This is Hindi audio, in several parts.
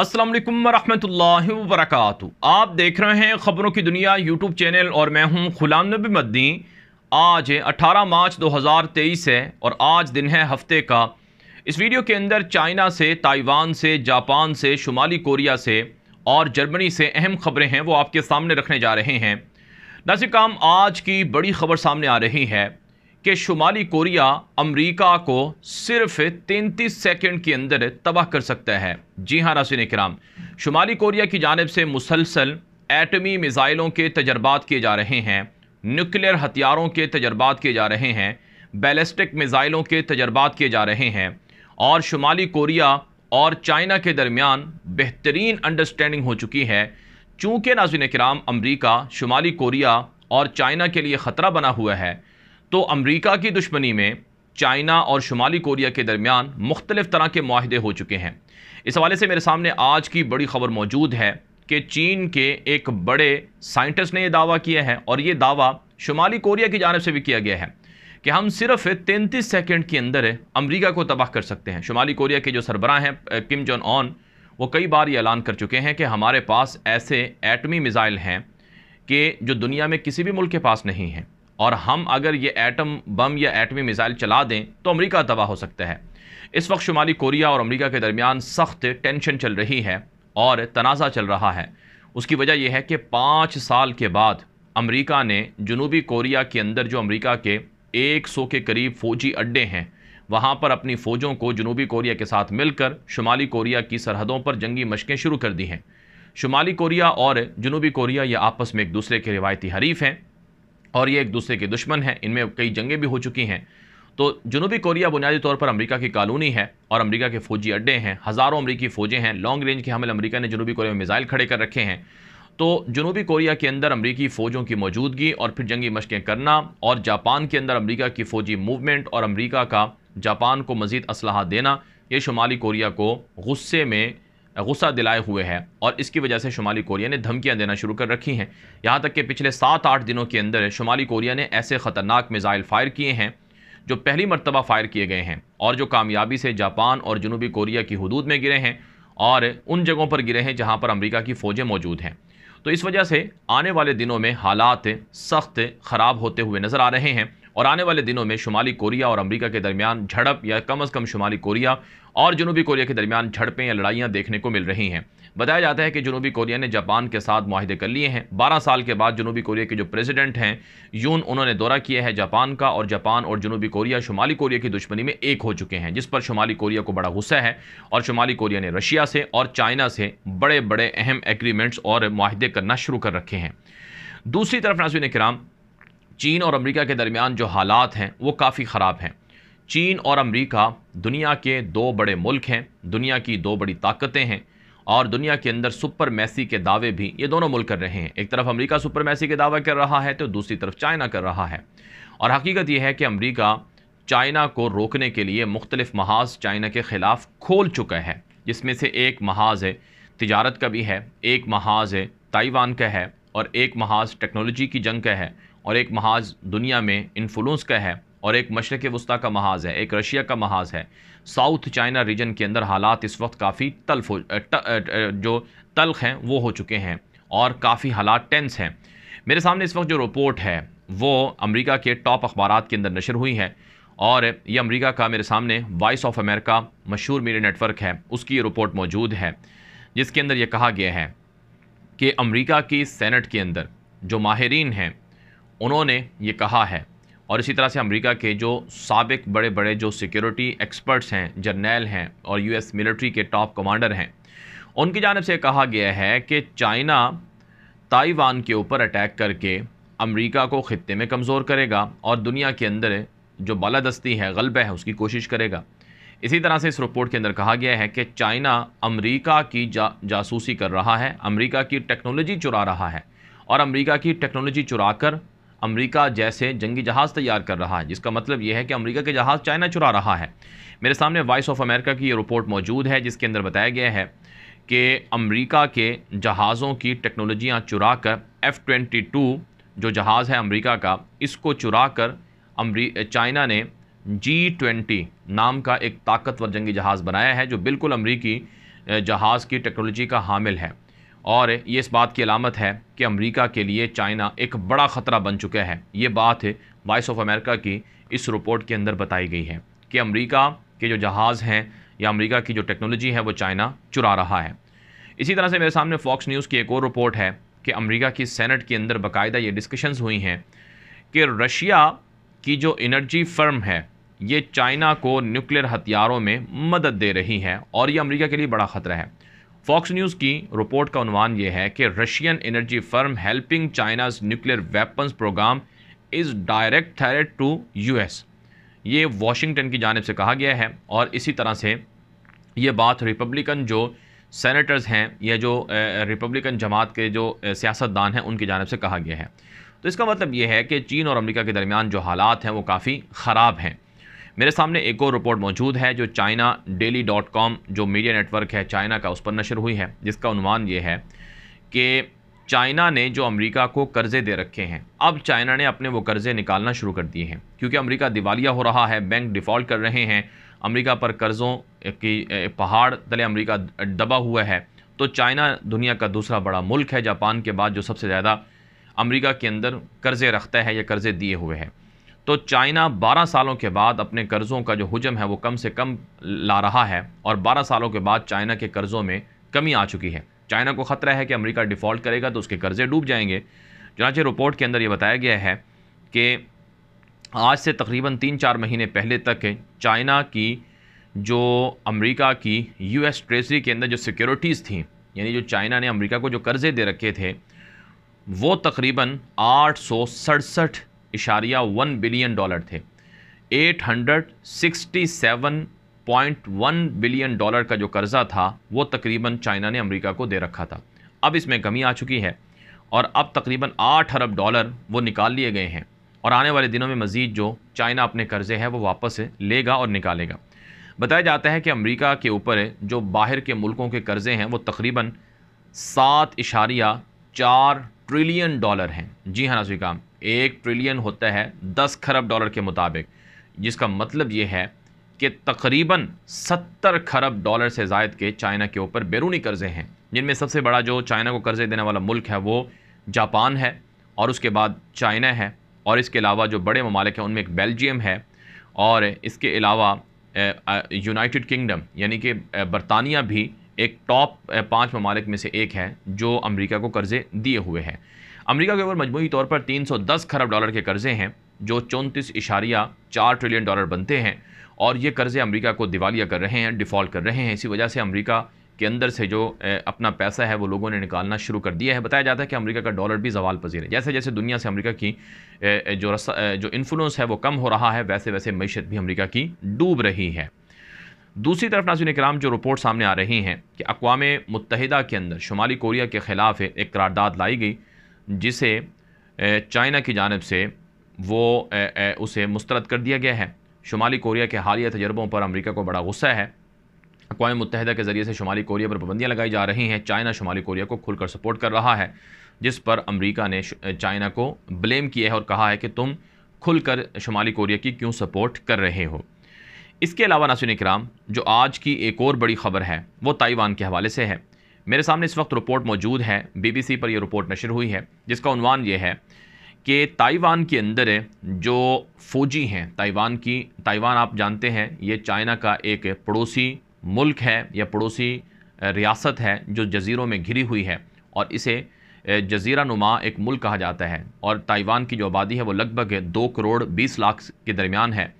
अस्सलाम वालेकुम रहमतुल्लाहि आप देख रहे हैं ख़बरों की दुनिया यूट्यूब चैनल और मैं हूं गुलाम नबी मद्दी आज 18 मार्च 2023 है और आज दिन है हफ्ते का इस वीडियो के अंदर चाइना से ताइवान से जापान से शुमाली कोरिया से और जर्मनी से अहम ख़बरें हैं वो आपके सामने रखने जा रहे हैं नासिर काम आज की बड़ी खबर सामने आ रही है कि शुमाली कोरिया अमरीका को सिर्फ 33 सेकंड के अंदर तबाह कर सकता है जी हाँ रसिन कराम शुमाली कोरिया की जानब से मुसलसल एटमी मिज़ाइलों के तजर्बात किए जा रहे हैं न्यूक्लियर हथियारों के तजर्बात किए जा रहे हैं बैलिस्टिक मिज़ाइलों के तजर्बात किए जा रहे हैं और शुमाली कोरिया और चाइना के दरमियान बेहतरीन अंडरस्टैंडिंग हो चुकी है चूँकि नाजिन कराम अमरीका शुमाली कोरिया और चाइना के लिए ख़तरा बना हुआ है तो अमरीका की दुश्मनी में चाइना और शुमाली कोरिया के दरमियान मुख्तलिफ़ तरह के माहदे हो चुके हैं इस हवाले से मेरे सामने आज की बड़ी खबर मौजूद है कि चीन के एक बड़े साइंटिस्ट ने यह दावा किया है और ये दावा शुमाली कोरिया की जानब से भी किया गया है कि हम सिर्फ तैंतीस सेकेंड के अंदर अमरीका को तबाह कर सकते हैं शुमाली कोरिया के जो सरबराह हैं किम जोन ऑन वो कई बार ये ऐलान कर चुके हैं कि हमारे पास ऐसे एटमी मिज़ाइल हैं कि जो दुनिया में किसी भी मुल्क के पास नहीं हैं और हम अगर ये एटम बम या एटमी मिसाइल चला दें तो अमेरिका तबाह हो सकता है इस वक्त शुमाली कोरिया और अमेरिका के दरमियान सख्त टेंशन चल रही है और तनाज़ा चल रहा है उसकी वजह यह है कि पाँच साल के बाद अमेरिका ने जनूबी कोरिया के अंदर जो अमेरिका के 100 के करीब फ़ौजी अड्डे हैं वहाँ पर अपनी फ़ौजों को जनूबी कोरिया के साथ मिलकर शुमाली कोरिया की सरहदों पर जंगी मशकें शुरू कर दी हैं शुमाली कोरिया और जनूबी कोरिया ये आपस में एक दूसरे के रिवायती हरीफ हैं और ये एक दूसरे के दुश्मन हैं इनमें कई जंगें भी हो चुकी हैं तो जनूबी कोरिया बुनियादी तौर पर अमेरिका की कॉलोनी है और अमेरिका के फौजी अड्डे हैं हज़ारों अमेरिकी फ़ौजें हैं लॉन्ग रेंज के हमले अमेरिका ने जनूबी कोरिया में मिज़ाइल खड़े कर रखे हैं तो जनूबी कोरिया के अंदर अमरीकी फ़ौजों की मौजूदगी और फिर जंगी मशकें करना और जापान के अंदर अमरीका की फ़ौजी मूवमेंट और अमरीका का जापान को मज़ीद असलाह देना ये शुमाली कोरिया को गुस्से में गुस्सा दिलाए हुए है और इसकी वजह से शुमाली कोरिया ने धमकियां देना शुरू कर रखी हैं यहाँ तक कि पिछले सात आठ दिनों के अंदर शुमाली कोरिया ने ऐसे ख़तरनाक मिज़ाइल फ़ायर किए हैं जो पहली मरतबा फ़ायर किए गए हैं और जो कामयाबी से जापान और जनूबी कोरिया की हदूद में गिरे हैं और उन जगहों पर गिरे हैं जहाँ पर अमरीका की फ़ौजें मौजूद हैं तो इस वजह से आने वाले दिनों में हालात सख्त ख़राब होते हुए नज़र आ रहे हैं और आने वाले दिनों में शुमाली कोरिया और अमरीका के दरमियान झड़प या कम अज़ कम शुमाली कोरिया और जनूबी कोरिया के दरमियान झड़पें या लड़ाइयाँ देखने को मिल रही हैं बताया जाता है कि जनूबी कोरिया ने जापान के साथ माहदे कर लिए हैं बारह साल के बाद जनूबी कोरिया के जो प्रेसिडेंट हैं यून उन्होंने दौरा किया है जापान का और जापान और जनूबी कोरिया शुमाली कोरिया की दुश्मनी में एक हो चुके हैं जिस पर शुमाली कोरिया को बड़ा गुस्सा है और शुमाली कोरिया ने रशिया से और चाइना से बड़े बड़े अहम एग्रीमेंट्स और माहदे करना शुरू कर रखे हैं दूसरी तरफ नाजुन कराम चीन और अमेरिका के दरमियान जो हालात हैं वो काफ़ी ख़राब हैं चीन और अमेरिका दुनिया के दो बड़े मुल्क हैं दुनिया की दो बड़ी ताकतें हैं और दुनिया के अंदर सुपर मैसी के दावे भी ये दोनों मुल्क कर रहे हैं एक तरफ अमेरिका सुपर मैसी के दावा कर रहा है तो दूसरी तरफ चाइना कर रहा है और हकीकत यह है कि अमरीका चाइना को रोकने के लिए मुख्तलिफ महाज चाइना के ख़िलाफ़ खोल चुका है जिसमें से एक महाज है तजारत का भी है एक महाज है ताइवान का है और एक महाज टेक्नोलॉजी की जंग का है और एक महाज दुनिया में इन्फ्लुंस का है और एक मशरक़ वस्ती का महाज है एक रशिया का महाज है साउथ चाइना रीजन के अंदर हालात इस वक्त काफ़ी तल्फ हो जो तल्ख हैं वो हो चुके हैं और काफ़ी हालात टेंस हैं मेरे सामने इस वक्त जो रिपोर्ट है वो अमेरिका के टॉप अखबार के अंदर नशर हुई है और ये अमेरिका का मेरे सामने वॉइस ऑफ अमेरिका मशहूर मीडिया नेटवर्क है उसकी रिपोर्ट मौजूद है जिसके अंदर ये कहा गया है कि अमेरिका की सेनेट के अंदर जो माहरीन हैं उन्होंने ये कहा है और इसी तरह से अमेरिका के जो सबक बड़े बड़े जो सिक्योरिटी एक्सपर्ट्स हैं जर्नैल हैं और यूएस मिलिट्री के टॉप कमांडर हैं उनकी जानब से कहा गया है कि चाइना ताइवान के ऊपर अटैक करके अमेरिका को ख़त्े में कमज़ोर करेगा और दुनिया के अंदर जो बालादस्ती है गलब है उसकी कोशिश करेगा इसी तरह से इस रिपोर्ट के अंदर कहा गया है कि चाइना अमेरिका की जा जासूसी कर रहा है अमेरिका की टेक्नोलॉजी चुरा रहा है और अमेरिका की टेक्नोलॉजी चुराकर अमेरिका जैसे जंगी जहाज़ तैयार कर रहा है जिसका मतलब यह है कि अमेरिका के जहाज़ चाइना चुरा रहा है मेरे सामने वॉइस ऑफ अमेरिका की ये रिपोर्ट मौजूद है जिसके अंदर बताया गया है कि अमेरिका के जहाज़ों की टेक्नोलॉजियाँ चुरा कर एफ़ ट्वेंटी टू जो जहाज़ है अमरीका का इसको चुरा कर चाइना ने जी ट्वेंटी नाम का एक ताकतवर जंगी जहाज़ बनाया है जो बिल्कुल अमरीकी जहाज़ की टेक्नोलॉजी का हामिल है और ये इस बात की अलामत है कि अमेरिका के लिए चाइना एक बड़ा ख़तरा बन चुका है ये बात वॉइस ऑफ अमेरिका की इस रिपोर्ट के अंदर बताई गई है कि अमेरिका के जो जहाज़ हैं या अमेरिका की जो टेक्नोलॉजी है वो चाइना चुरा रहा है इसी तरह से मेरे सामने फॉक्स न्यूज़ की एक और रिपोर्ट है कि अमेरिका की सेनेट के अंदर बाकायदा ये डिस्कशंस हुई हैं कि रशिया की जो एनर्जी फर्म है ये चाइना को न्यूक्लियर हथियारों में मदद दे रही है और ये अमेरिका के लिए बड़ा ख़तरा है फॉक्स न्यूज़ की रिपोर्ट का अनुमान यह है कि Russian energy firm helping China's nuclear weapons program is direct threat to US ये वॉशिंगटन की जानब से कहा गया है और इसी तरह से ये बात रिपब्लिकन जो सेनेटर्स हैं या जो रिपब्लिकन जमात के जो सियासतदान हैं उनकी जानब से कहा गया है तो इसका मतलब ये है कि चीन और अमेरिका के दरमियान जो हालात हैं वो काफ़ी ख़राब हैं मेरे सामने एक और रिपोर्ट मौजूद है जो चाइना डेली डॉट कॉम जो मीडिया नेटवर्क है चाइना का उस पर नशर हुई है जिसका अनुमान ये है कि चाइना ने जो अमेरिका को कर्ज़े दे रखे हैं अब चाइना ने अपने वो कर्ज़े निकालना शुरू कर दिए हैं क्योंकि अमेरिका दिवालिया हो रहा है बैंक डिफ़ॉल्ट कर रहे हैं अमेरिका पर कर्ज़ों की पहाड़ तले अमेरिका दबा हुआ है तो चाइना दुनिया का दूसरा बड़ा मुल्क है जापान के बाद जो सबसे ज़्यादा अमेरिका के अंदर कर्ज़े रखता है या कर्ज़े दिए हुए हैं तो चाइना 12 सालों के बाद अपने कर्ज़ों का जो हजम है वो कम से कम ला रहा है और 12 सालों के बाद चाइना के कर्ज़ों में कमी आ चुकी है चाइना को ख़तरा है कि अमेरिका डिफ़ॉल्ट करेगा तो उसके कर्ज़े डूब जाएंगे जनाचे रिपोर्ट के अंदर ये बताया गया है कि आज से तकरीबन तीन चार महीने पहले तक चाइना की जो अमेरिका की यूएस ट्रेजरी के अंदर जो सिक्योरिटीज़ थी यानी जो चाइना ने अमेरिका को जो कर्ज़े दे रखे थे वो तकरीबन आठ सौ सड़सठ इशारिया वन बिलियन डॉलर थे 867.1 बिलियन डॉलर का जो कर्ज़ा था वो तकरीबन चाइना ने अमेरिका को दे रखा था अब इसमें कमी आ चुकी है और अब तकरीबन आठ अरब डॉलर वो निकाल लिए गए हैं और आने वाले दिनों में मज़ीद जो चाइना अपने कर्ज़े हैं वो वापस लेगा और निकालेगा बताया जाता है कि अमरीका के ऊपर जो बाहर के मुल्कों के कर्ज़े हैं वो तकरीबन सात इशारिया चार ट्रिलियन डॉलर हैं जी हाँ नाजिक काम एक ट्रिलियन होता है दस खरब डॉलर के मुताबिक जिसका मतलब ये है कि तकरीबन सत्तर खरब डॉलर से जायद के चाइना के ऊपर बैरूनी कर्जे हैं जिनमें सबसे बड़ा जो चाइना को कर्जे देने वाला मुल्क है वो जापान है और उसके बाद चाइना है और इसके अलावा जो बड़े ममालिक हैं उनमें एक बेल्जियम है और इसके अलावा यूनाइटेड किंगडम यानी कि बरतानिया भी एक टॉप पाँच ममालिक में से एक है जो अमेरिका को कर्ज़े दिए हुए हैं अमेरिका के ऊपर मजमू तौर पर 310 खरब डॉलर के कर्जे हैं जो चौंतीस इशारिया चार ट्रिलियन डॉलर बनते हैं और ये कर्जे अमेरिका को दिवालिया कर रहे हैं डिफ़ॉल्ट कर रहे हैं इसी वजह से अमेरिका के अंदर से जो अपना पैसा है वो लोगों ने निकालना शुरू कर दिया है बताया जाता है कि अमेरिका का डॉलर भी जवाल पजीर है जैसे जैसे दुनिया से अमेरिका की जो जो इन्फ्लुएंस है वो कम हो रहा है वैसे वैसे मीशत भी अमेरिका की डूब रही है दूसरी तरफ नाजिन कराम जो रिपोर्ट सामने आ रही हैं कि अकवा मुतहदा के अंदर शुमाली कोरिया के ख़िलाफ़ एक करारदादा लाई गई जिसे चाइना की जानब से वो उसे मुस्तरद कर दिया गया है शुमाली कोरिया के हालिया तजर्बों पर अमरीका को बड़ा गुस्सा है अकवा मुतहदा के ज़रिए से शुमाली कोरिया पर पाबंदियाँ लगाई जा रही हैं चाइना शुमाली कोरिया को खुलकर सपोर्ट कर रहा है जिस पर अमरीका ने चाइना को ब्लेम किया है और कहा है कि तुम खुलकर शुमाली कोरिया की क्यों सपोर्ट कर रहे हो इसके अलावा नासिन कराम जो आज की एक और बड़ी खबर है वो ताइवान के हवाले से है मेरे सामने इस वक्त रिपोर्ट मौजूद है बीबीसी पर यह रिपोर्ट नशर हुई है जिसका उनवान यह है कि ताइवान के अंदर जो फ़ौजी हैं ताइवान की ताइवान आप जानते हैं ये चाइना का एक पड़ोसी मुल्क है या पड़ोसी रियासत है जो जजीरों में घिरी हुई है और इसे जजीरा नुमा एक मुल्क कहा जाता है और ताइवान की जो आबादी है वो लगभग दो करोड़ बीस लाख के दरमियान है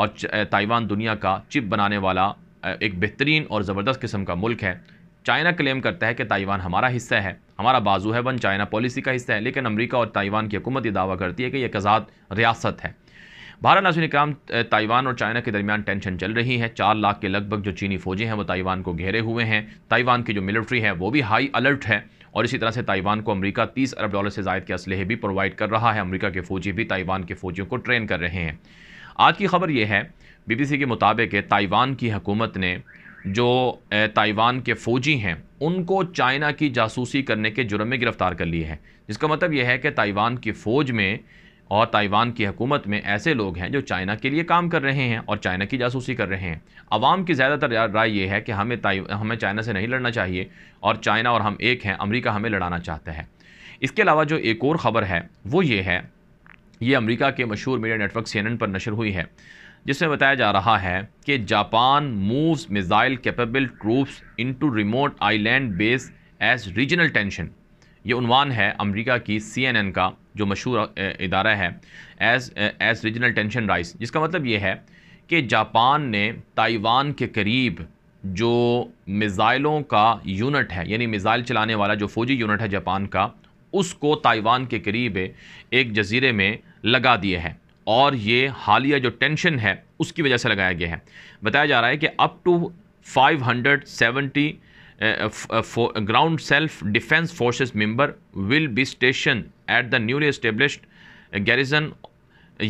और ताइवान दुनिया का चिप बनाने वाला एक बेहतरीन और ज़बरदस्त किस्म का मुल्क है चाइना क्लेम करता है कि ताइवान हमारा हिस्सा है हमारा बाजू है वन चाइना पॉलिसी का हिस्सा है लेकिन अमरीका और ताइवान की हुकूमत ये दावा करती है कि यह आजाद रियासत है भारत नाजुन इक्राम ताइवान और चाइना के दरमियान टेंशन चल रही है चार लाख के लगभग जो चीनी फौजी हैं वो ताइवान को घेरे हुए हैं ताइवान की जो मिलिट्री है वो भी हाई अलर्ट है और इसी तरह से ताइवान को अमेरिका 30 अरब डॉलर से जायद के असलहे भी प्रोवाइड कर रहा है अमेरिका के फौजी भी ताइवान के फौजियों को ट्रेन कर रहे हैं आज की खबर यह है बीबीसी के मुताबिक ताइवान की हुकूमत ने जो ताइवान के फ़ौजी हैं उनको चाइना की जासूसी करने के जुर्म में गिरफ़्तार कर लिए हैं जिसका मतलब यह है कि ताइवान की फ़ौज में और ताइवान की हुकूमत में ऐसे लोग हैं जो चाइना के लिए काम कर रहे हैं और चाइना की जासूसी कर रहे हैं आवाम की ज़्यादातर राय यह है कि हमें हमें चाइना से नहीं लड़ना चाहिए और चाइना और हम एक हैं अमरीका हमें लड़ाना चाहता है इसके अलावा जो एक और ख़बर है वो ये है ये अमेरिका के मशहूर मीडिया नेटवर्क सी पर नशर हुई है जिसमें बताया जा रहा है कि Japan moves missile capable troops into remote island base as regional tension ये उनवान है अमेरिका की सीएनएन का जो मशहूर इदारा है as as regional tension rise जिसका मतलब ये है कि जापान ने ताइवान के करीब जो मिज़ाइलों का यूनिट है यानी मिसाइल चलाने वाला जो फौजी यूनिट है जापान का उसको ताइवान के करीब एक जजीरे में लगा दिए हैं और ये हालिया जो टेंशन है उसकी वजह से लगाया गया है बताया जा रहा है कि up to 570 ground self defence forces member will be station at the newly established garrison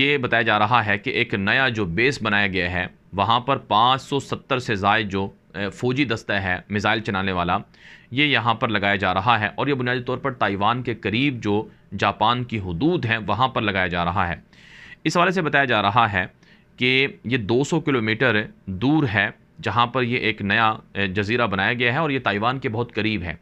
ये बताया जा रहा है कि एक नया जो बेस बनाया गया है वहाँ पर 570 से ज़ायद जो uh, फौजी दस्ता है मिज़ाइल चलाने वाला ये यहाँ पर लगाया जा रहा है और ये बुनियादी तौर पर ताइवान के करीब जो जापान की हदूद हैं वहाँ पर लगाया जा रहा है इस हवाले से बताया जा रहा है कि ये 200 किलोमीटर दूर है जहाँ पर ये एक नया जजीरा बनाया गया है और ये ताइवान के बहुत करीब है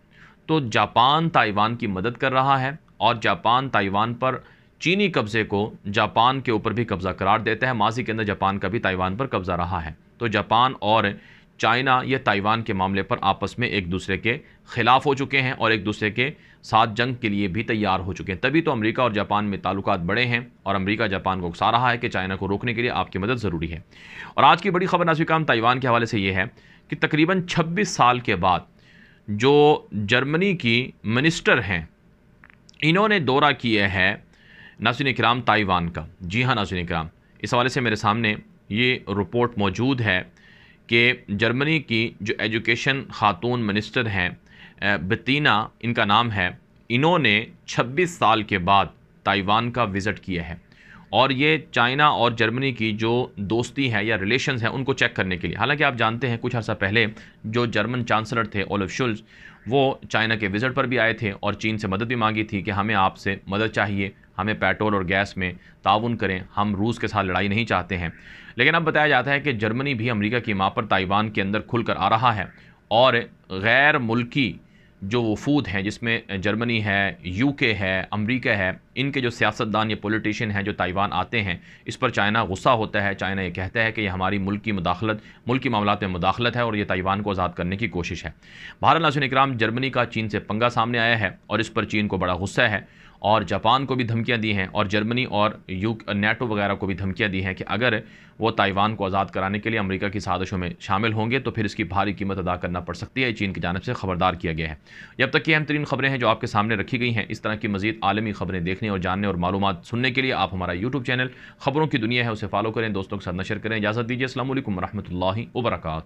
तो जापान ताइवान की मदद कर रहा है और जापान ताइवान पर चीनी कब्ज़े को जापान के ऊपर भी कब्ज़ा करार देता है माजी के अंदर जापान का भी ताइवान पर कब्ज़ा रहा है तो जापान और चाइना ये ताइवान के मामले पर आपस में एक दूसरे के ख़िलाफ़ हो चुके हैं और एक दूसरे के साथ जंग के लिए भी तैयार हो चुके हैं तभी तो अमेरिका और जापान में ताल्लुक बड़े हैं और अमेरिका जापान को उकसा रहा है कि चाइना को रोकने के लिए आपकी मदद ज़रूरी है और आज की बड़ी खबर नाजिकाम ताइवान के हवाले से ये है कि तकरीबन छब्बीस साल के बाद जो जर्मनी की मिनिस्टर हैं इन्होंने दौरा किया है नासिन कराम ताइवान का जी हाँ नासिन कराम इस हवाले से मेरे सामने ये रिपोर्ट मौजूद है कि जर्मनी की जो एजुकेशन खातून मिनिस्टर हैं बतीना इनका नाम है इन्होंने 26 साल के बाद ताइवान का विज़िट किया है और ये चाइना और जर्मनी की जो दोस्ती है या रिलेशंस हैं उनको चेक करने के लिए हालांकि आप जानते हैं कुछ अर्सा पहले जो जर्मन चांसलर थे ओलफ शुल्ज वो चाइना के विज़िट पर भी आए थे और चीन से मदद भी मांगी थी कि हमें आपसे मदद चाहिए हमें पेट्रोल और गैस में ताउन करें हम रूस के साथ लड़ाई नहीं चाहते हैं लेकिन अब बताया जाता है कि जर्मनी भी अमरीका की माँ पर ताइवान के अंदर खुल आ रहा है और गैर मुल्की जो वफूद हैं जिसमें जर्मनी है यूके है अमेरिका है इनके जो सियासतदान या पोलिटिशन हैं जो ताइवान आते हैं इस पर चाइना गुस्सा होता है चाइना ये कहता है कि ये हमारी मुल्क की मुदाखलत मुल्क की मामला में मुदाखलत है और ये ताइवान को आज़ाद करने की कोशिश है भारत नासन इक्राम जर्मनी का चीन से पंगा सामने आया है और इस पर चीन को बड़ा गुस्सा है और जापान को भी धमकियां दी हैं और जर्मनी और यू नेटो वगैरह को भी धमकियां दी हैं कि अगर वो ताइवान को आज़ाद कराने के लिए अमेरिका की साजिशों में शामिल होंगे तो फिर इसकी भारी कीमत अदा करना पड़ सकती है चीन की जानब से खबरदार किया गया है जब तक ये अहम तरीन खबरें हैं जो आपके सामने रखी गई हैं इस तरह की मजीद आलमी खबरें देख देखने और जानने और मालूम सुनने के लिए आप हमारा यूट्यूब चैनल खबरों की दुनिया है उसे फॉलो करें दोस्तों के साथ नशर करें इजाज़त दीजिए असल वरहमल वर्का